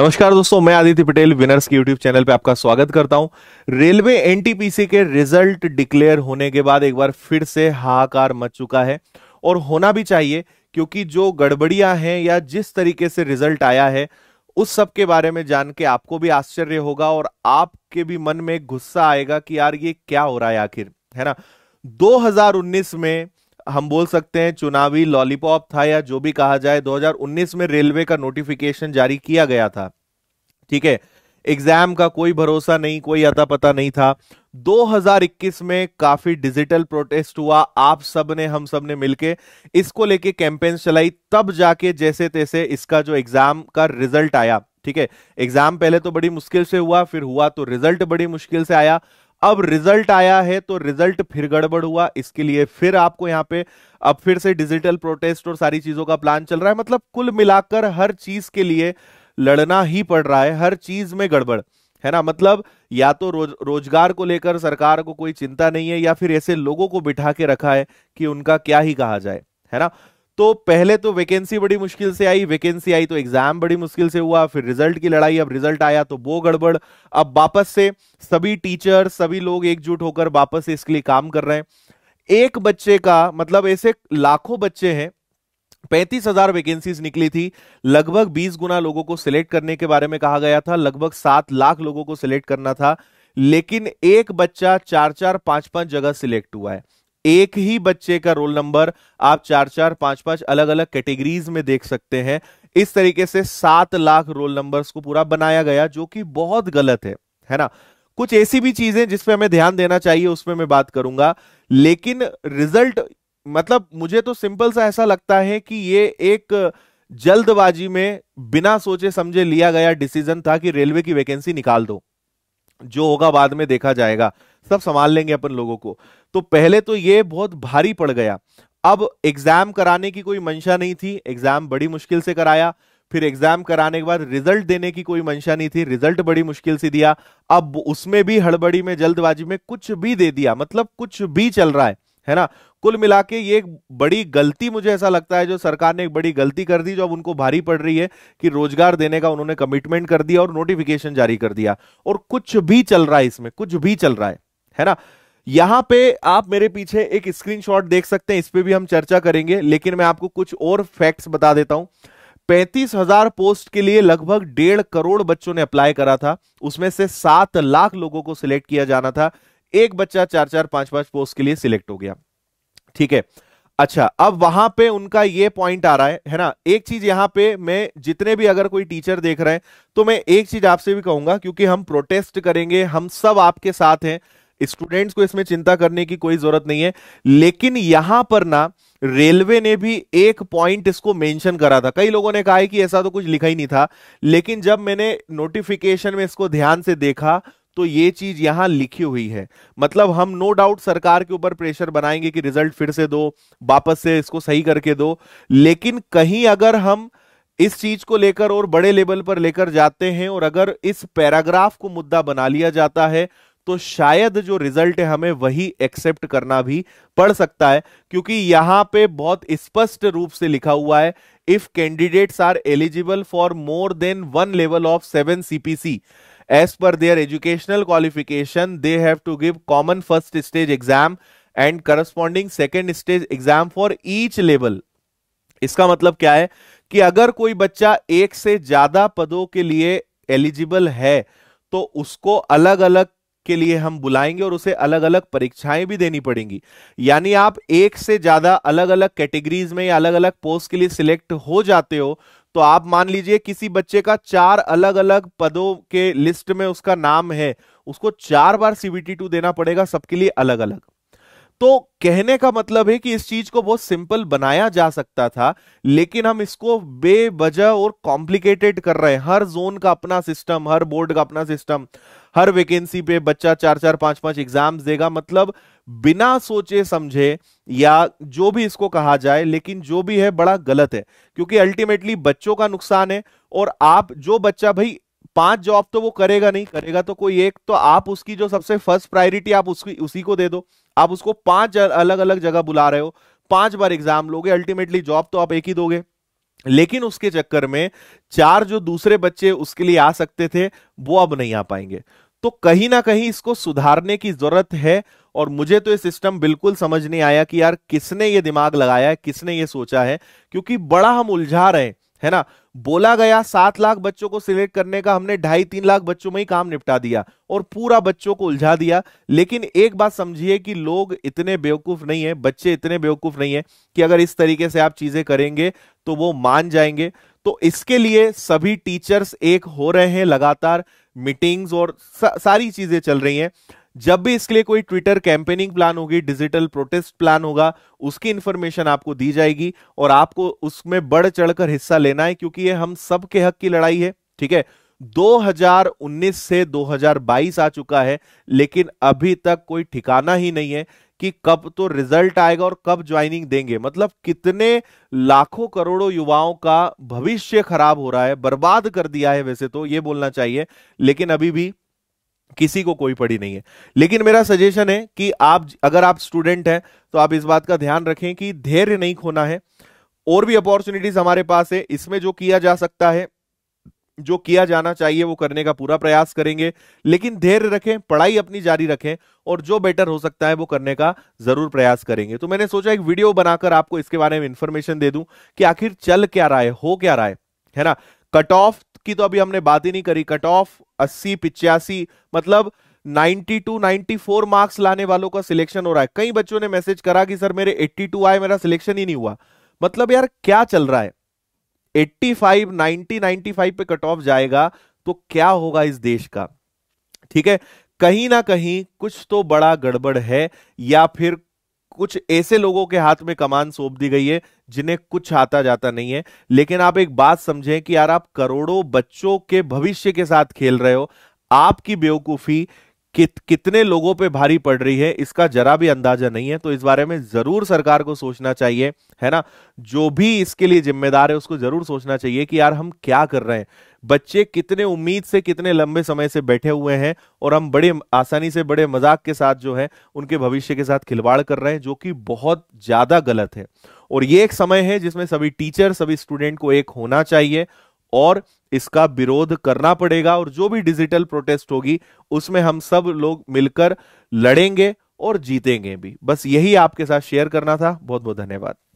नमस्कार दोस्तों मैं आदित्य पटेल विनर्स के यूट्यूब चैनल पे आपका स्वागत करता हूं रेलवे एनटीपीसी के रिजल्ट डिक्लेयर होने के बाद एक बार फिर से हाहाकार मच चुका है और होना भी चाहिए क्योंकि जो गड़बड़ियां हैं या जिस तरीके से रिजल्ट आया है उस सब के बारे में जान के आपको भी आश्चर्य होगा और आपके भी मन में गुस्सा आएगा कि यार ये क्या हो रहा है आखिर है ना दो में हम बोल सकते हैं चुनावी लॉलीपॉप था या जो भी कहा जाए 2019 में रेलवे का नोटिफिकेशन जारी किया गया था ठीक है एग्जाम का कोई भरोसा नहीं कोई अता पता नहीं था 2021 में काफी डिजिटल प्रोटेस्ट हुआ आप सब ने हम सब ने मिलके इसको लेके कैंपेन चलाई तब जाके जैसे तैसे इसका जो एग्जाम का रिजल्ट आया ठीक है एग्जाम पहले तो बड़ी मुश्किल से हुआ फिर हुआ तो रिजल्ट बड़ी मुश्किल से आया अब रिजल्ट आया है तो रिजल्ट फिर गड़बड़ हुआ इसके लिए फिर आपको यहां पे अब फिर से डिजिटल प्रोटेस्ट और सारी चीजों का प्लान चल रहा है मतलब कुल मिलाकर हर चीज के लिए लड़ना ही पड़ रहा है हर चीज में गड़बड़ है ना मतलब या तो रोज रोजगार को लेकर सरकार को कोई चिंता नहीं है या फिर ऐसे लोगों को बिठा के रखा है कि उनका क्या ही कहा जाए है ना तो पहले तो वैकेंसी बड़ी मुश्किल से आई वैकेंसी आई तो एग्जाम बड़ी मुश्किल से हुआ फिर रिजल्ट की लड़ाई अब रिजल्ट आया तो वो गड़बड़ अब वापस से सभी टीचर सभी लोग एकजुट होकर वापस से इसके लिए काम कर रहे हैं एक बच्चे का मतलब ऐसे लाखों बच्चे हैं पैंतीस हजार वैकेंसीज निकली थी लगभग बीस गुना लोगों को सिलेक्ट करने के बारे में कहा गया था लगभग सात लाख लोगों को सिलेक्ट करना था लेकिन एक बच्चा चार चार पांच पांच जगह सिलेक्ट हुआ है एक ही बच्चे का रोल नंबर आप चार चार पांच पांच अलग अलग कैटेगरीज में देख सकते हैं इस तरीके से सात लाख रोल नंबर्स को पूरा बनाया गया जो कि बहुत गलत है है ना कुछ ऐसी भी चीजें जिसपे हमें ध्यान देना चाहिए उसमें मैं बात करूंगा लेकिन रिजल्ट मतलब मुझे तो सिंपल सा ऐसा लगता है कि ये एक जल्दबाजी में बिना सोचे समझे लिया गया डिसीजन था कि रेलवे की वैकेंसी निकाल दो जो होगा बाद में देखा जाएगा सब संभाल लेंगे अपन लोगों को तो पहले तो ये बहुत भारी पड़ गया अब एग्जाम कराने की कोई मंशा नहीं थी एग्जाम बड़ी मुश्किल से कराया फिर एग्जाम कराने के बाद रिजल्ट देने की कोई मंशा नहीं थी रिजल्ट बड़ी मुश्किल से दिया अब उसमें भी हड़बड़ी में जल्दबाजी में कुछ भी दे दिया मतलब कुछ भी चल रहा है है ना कुल मिला के ये एक बड़ी गलती मुझे ऐसा लगता है जो सरकार ने एक बड़ी गलती कर दी जो अब उनको भारी पड़ रही है कि रोजगार देने का उन्होंने कमिटमेंट कर दिया और नोटिफिकेशन जारी कर दिया और कुछ भी चल रहा है इसमें कुछ भी चल रहा है है ना यहां पे आप मेरे पीछे एक स्क्रीनशॉट देख सकते हैं इस पर भी हम चर्चा करेंगे लेकिन मैं आपको कुछ और फैक्ट्स बता देता हूं पैंतीस हजार पोस्ट के लिए लगभग डेढ़ करोड़ बच्चों ने अप्लाई करा था उसमें से सात लाख लोगों को सिलेक्ट किया जाना था एक बच्चा चार चार पांच पांच पोस्ट के लिए सिलेक्ट हो गया ठीक है अच्छा अब वहां पे उनका ये पॉइंट आ रहा है है ना एक चीज यहां पे मैं जितने भी अगर कोई टीचर देख रहे हैं तो मैं एक चीज आपसे भी कहूंगा क्योंकि हम प्रोटेस्ट करेंगे हम सब आपके साथ हैं स्टूडेंट्स को इसमें चिंता करने की कोई जरूरत नहीं है लेकिन यहां पर ना रेलवे ने भी एक पॉइंट इसको मेंशन करा था कई लोगों ने कहा है कि ऐसा तो कुछ लिखा ही नहीं था लेकिन जब मैंने नोटिफिकेशन में इसको ध्यान से देखा तो ये चीज यहां लिखी हुई है मतलब हम नो डाउट सरकार के ऊपर प्रेशर बनाएंगे कि रिजल्ट फिर से दो वापस से इसको सही करके दो लेकिन कहीं अगर हम इस चीज को लेकर और बड़े लेवल पर लेकर जाते हैं और अगर इस पैराग्राफ को मुद्दा बना लिया जाता है तो शायद जो रिजल्ट है हमें वही एक्सेप्ट करना भी पड़ सकता है क्योंकि यहां पे बहुत स्पष्ट रूप से लिखा हुआ है if candidates are eligible for more than one level of seven CPC as per their educational qualification they have to give common first stage exam and corresponding second stage exam for each level इसका मतलब क्या है कि अगर कोई बच्चा एक से ज्यादा पदों के लिए एलिजिबल है तो उसको अलग अलग के लिए हम बुलाएंगे और उसे अलग अलग परीक्षाएं भी देनी पड़ेंगी यानी आप एक से ज्यादा अलग अलग कैटेगरीज में या अलग अलग पोस्ट के लिए सिलेक्ट हो जाते हो तो आप मान लीजिए किसी बच्चे का चार अलग अलग पदों के लिस्ट में उसका नाम है उसको चार बार सीबीटी टू देना पड़ेगा सबके लिए अलग अलग तो कहने का मतलब है कि इस चीज को बहुत सिंपल बनाया जा सकता था लेकिन हम इसको बेबजह और कॉम्प्लिकेटेड कर रहे हैं हर जोन का अपना सिस्टम हर बोर्ड का अपना सिस्टम हर वैकेंसी पे बच्चा चार चार पांच पांच एग्जाम्स देगा मतलब बिना सोचे समझे या जो भी इसको कहा जाए लेकिन जो भी है बड़ा गलत है क्योंकि अल्टीमेटली बच्चों का नुकसान है और आप जो बच्चा भाई पांच जॉब तो वो करेगा नहीं करेगा तो कोई एक तो आप उसकी जो सबसे फर्स्ट प्रायोरिटी आप उसकी उसी को दे दो आप उसको पांच अलग अलग जगह बुला रहे हो पांच बार एग्जाम लोगे अल्टीमेटली जॉब तो आप एक ही दोगे लेकिन उसके चक्कर में चार जो दूसरे बच्चे उसके लिए आ सकते थे वो अब नहीं आ पाएंगे तो कहीं ना कहीं इसको सुधारने की जरूरत है और मुझे तो ये सिस्टम बिल्कुल समझ नहीं आया कि यार किसने ये दिमाग लगाया है किसने ये सोचा है क्योंकि बड़ा हम उलझा रहे है ना बोला गया सात लाख बच्चों को सिलेक्ट करने का हमने ढाई तीन लाख बच्चों में ही काम निपटा दिया और पूरा बच्चों को उलझा दिया लेकिन एक बात समझिए कि लोग इतने बेवकूफ नहीं है बच्चे इतने बेवकूफ नहीं है कि अगर इस तरीके से आप चीजें करेंगे तो वो मान जाएंगे तो इसके लिए सभी टीचर्स एक हो रहे हैं लगातार मीटिंग्स और सारी चीजें चल रही हैं जब भी इसके लिए कोई ट्विटर कैंपेनिंग प्लान होगी डिजिटल प्रोटेस्ट प्लान होगा उसकी इंफॉर्मेशन आपको दी जाएगी और आपको उसमें बढ़ चढ़कर हिस्सा लेना है क्योंकि ये हम सबके हक की लड़ाई है ठीक है 2019 से 2022 आ चुका है लेकिन अभी तक कोई ठिकाना ही नहीं है कि कब तो रिजल्ट आएगा और कब ज्वाइनिंग देंगे मतलब कितने लाखों करोड़ों युवाओं का भविष्य खराब हो रहा है बर्बाद कर दिया है वैसे तो ये बोलना चाहिए लेकिन अभी भी किसी को कोई पड़ी नहीं है लेकिन मेरा सजेशन है कि आप अगर आप स्टूडेंट हैं तो आप इस बात का ध्यान रखें कि धैर्य नहीं खोना है और भी अपॉर्चुनिटीज हमारे पास है इसमें जो किया जा सकता है जो किया जाना चाहिए वो करने का पूरा प्रयास करेंगे लेकिन धैर्य रखें पढ़ाई अपनी जारी रखें और जो बेटर हो सकता है वो करने का जरूर प्रयास करेंगे तो मैंने सोचा एक वीडियो बनाकर आपको इसके बारे में इंफॉर्मेशन दे दूं कि आखिर चल क्या रहा है हो क्या रहा है है ना कट ऑफ की तो अभी हमने बात ही नहीं करी कट ऑफ अस्सी पिचासी मतलब नाइनटी टू फोर मार्क्स लाने वालों का सिलेक्शन हो रहा है कई बच्चों ने मैसेज करा कि सर मेरे टू आए मेरा सिलेक्शन ही नहीं हुआ मतलब यार क्या चल रहा है 85 90 95 पे कट ऑफ जाएगा तो क्या होगा इस देश का ठीक है कहीं ना कहीं कुछ तो बड़ा गड़बड़ है या फिर कुछ ऐसे लोगों के हाथ में कमान सौंप दी गई है जिन्हें कुछ आता जाता नहीं है लेकिन आप एक बात समझें कि यार आप करोड़ों बच्चों के भविष्य के साथ खेल रहे हो आपकी बेवकूफी कि, कितने लोगों पे भारी पड़ रही है इसका जरा भी अंदाजा नहीं है तो इस बारे में जरूर सरकार को सोचना चाहिए है ना जो भी इसके लिए जिम्मेदार है उसको जरूर सोचना चाहिए कि यार हम क्या कर रहे हैं बच्चे कितने उम्मीद से कितने लंबे समय से बैठे हुए हैं और हम बड़े आसानी से बड़े मजाक के साथ जो है उनके भविष्य के साथ खिलवाड़ कर रहे हैं जो कि बहुत ज्यादा गलत है और ये एक समय है जिसमें सभी टीचर सभी स्टूडेंट को एक होना चाहिए और इसका विरोध करना पड़ेगा और जो भी डिजिटल प्रोटेस्ट होगी उसमें हम सब लोग मिलकर लड़ेंगे और जीतेंगे भी बस यही आपके साथ शेयर करना था बहुत बहुत धन्यवाद